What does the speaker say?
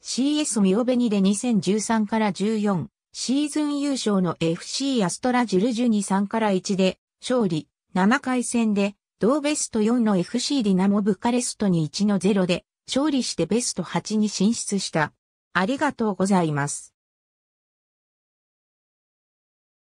CS ミオベニで2013から14シーズン優勝の FC アストラジルジュニ3から1で勝利7回戦で同ベスト4の FC ディナモブカレストに1の0で勝利してベスト8に進出した。ありがとうございます。